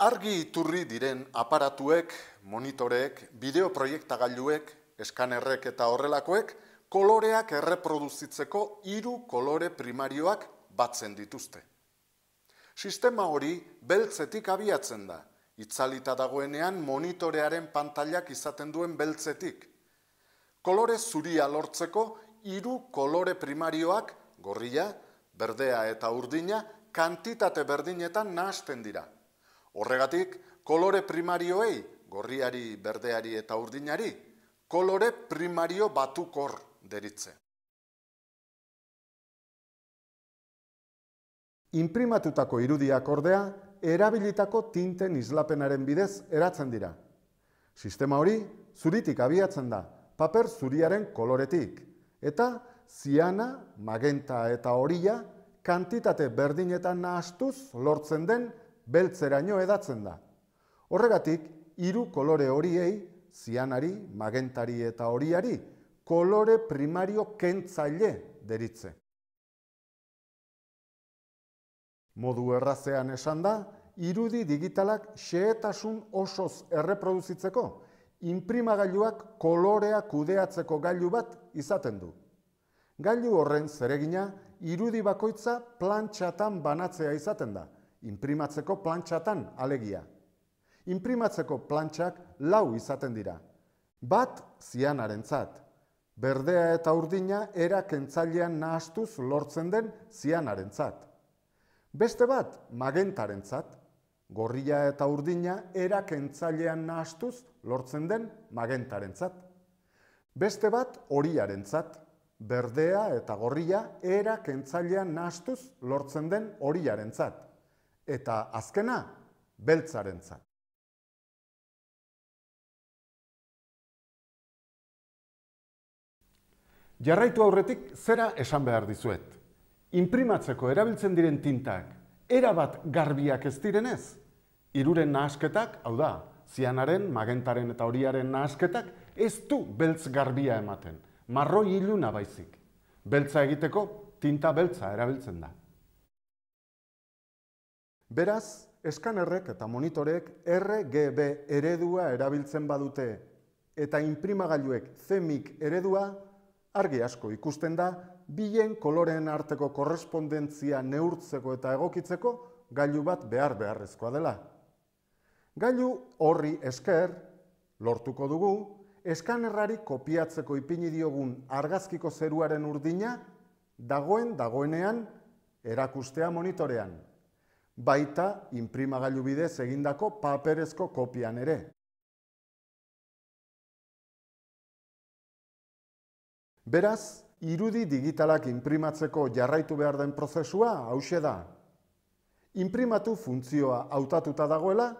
Argi iturri diren aparatuek, monitoreek, bideoproiektagailuek, eskanerrek eta horrelakoek, koloreak erreproduzitzeko hiru kolore primarioak batzen dituzte. Sistema hori beltzetik abiatzen da, itzalita dagoenean monitorearen pantailak izaten duen beltzetik. Kolore zuria lortzeko hiru kolore primarioak, gorria, berdea eta urdina, kantitate berdinetan nahasten dira – Horregatik, kolore primarioei, gorriari, berdeari eta urdinari, kolore primario batukor deritze. Inprimatutako irudiak ordea, erabilitako tinten izlapenaren bidez eratzen dira. Sistema hori, zuritik abiatzen da, paper zuriaren koloretik, eta ziana, magenta eta horia, kantitate berdinetan nahastuz lortzen den beltzeraino edatzen da. Horregatik, hiru kolore horiei, zianari, magentari eta horiari, kolore primario kentzaile deritze. Modu errazean esan da, irudi digitalak xehetasun osoz erreproduzitzeko, inprimagailuak kolorea kudeatzeko gailu bat izaten du. Gailu horren zeregina, irudi bakoitza plantxatan banatzea izaten da, imprimatzeko plantxatan alegia. Imprimatzeko plantxak lau izaten dira. Bat zianarentzat. Berdea eta urdina era kentzailean nahastuz lortzen den zianarentzat. Beste bat magentarentzat. Gorria eta urdina erakentzailean nahastuz lortzen den magentarentzat. Beste bat horiarentzat. Berdea eta gorria era kentzailean nahastuz lortzen den horiarentzat. zat eta azkena beltzarentzak Jarraitu aurretik zera esan behar dizuet. Inprimatzeko erabiltzen diren tintak, erabat garbiak ez direnez, iruren nahasketak, hau da, zianaren, magentaren eta horiaren nahasketak, ez du beltz garbia ematen, marroi iluna baizik. Beltza egiteko, tinta beltza erabiltzen da. Beraz, eskanerrek eta monitorek RGB eredua erabiltzen badute eta imprimagailuek CMYK eredua argi asko ikusten da bilen koloreen arteko korrespondentzia neurtzeko eta egokitzeko gailu bat behar beharrezkoa dela. Gailu horri esker, lortuko dugu, eskanerrari kopiatzeko ipini diogun argazkiko zeruaren urdina, dagoen dagoenean, erakustea monitorean baita inprimagailu bidez egindako paperezko kopian ere. Beraz, irudi digitalak inprimatzeko jarraitu behar den prozesua hause da. Inprimatu funtzioa hautatuta dagoela,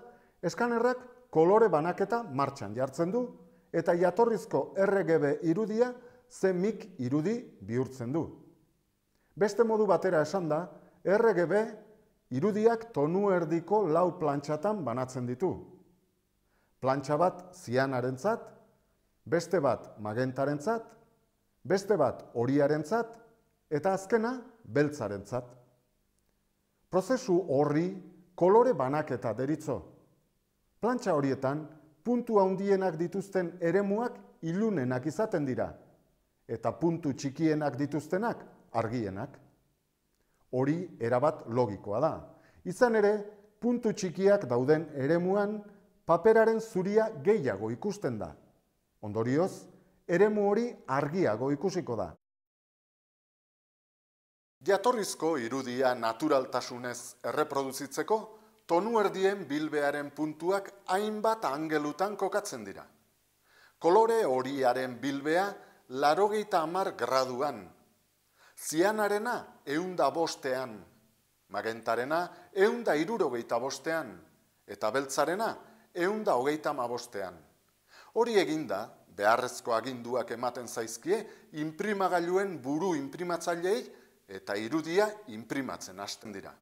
eskanerrak kolore banaketa martxan jartzen du, eta jatorrizko RGB irudia zemik irudi bihurtzen du. Beste modu batera esan da, RGB irudiak tonu erdiko lau plantxatan banatzen ditu. Plantxa bat zat, beste bat magentarentzat, beste bat horiarentzat eta azkena beltzarentzat. Prozesu horri kolore banaketa deritzo. Plantxa horietan puntu handienak dituzten eremuak ilunenak izaten dira eta puntu txikienak dituztenak argienak hori erabat logikoa da. Izan ere, puntu txikiak dauden eremuan paperaren zuria gehiago ikusten da. Ondorioz, eremu hori argiago ikusiko da. Jatorrizko irudia naturaltasunez erreproduzitzeko, tonu erdien bilbearen puntuak hainbat angelutan kokatzen dira. Kolore horiaren bilbea larogeita amar graduan Zianarena, eunda bostean. Magentarena, eunda iruro geita bostean. Eta beltzarena, eunda hogeita ma bostean. Hori eginda, beharrezko aginduak ematen zaizkie, imprimagailuen buru imprimatzailei eta irudia imprimatzen hasten dira.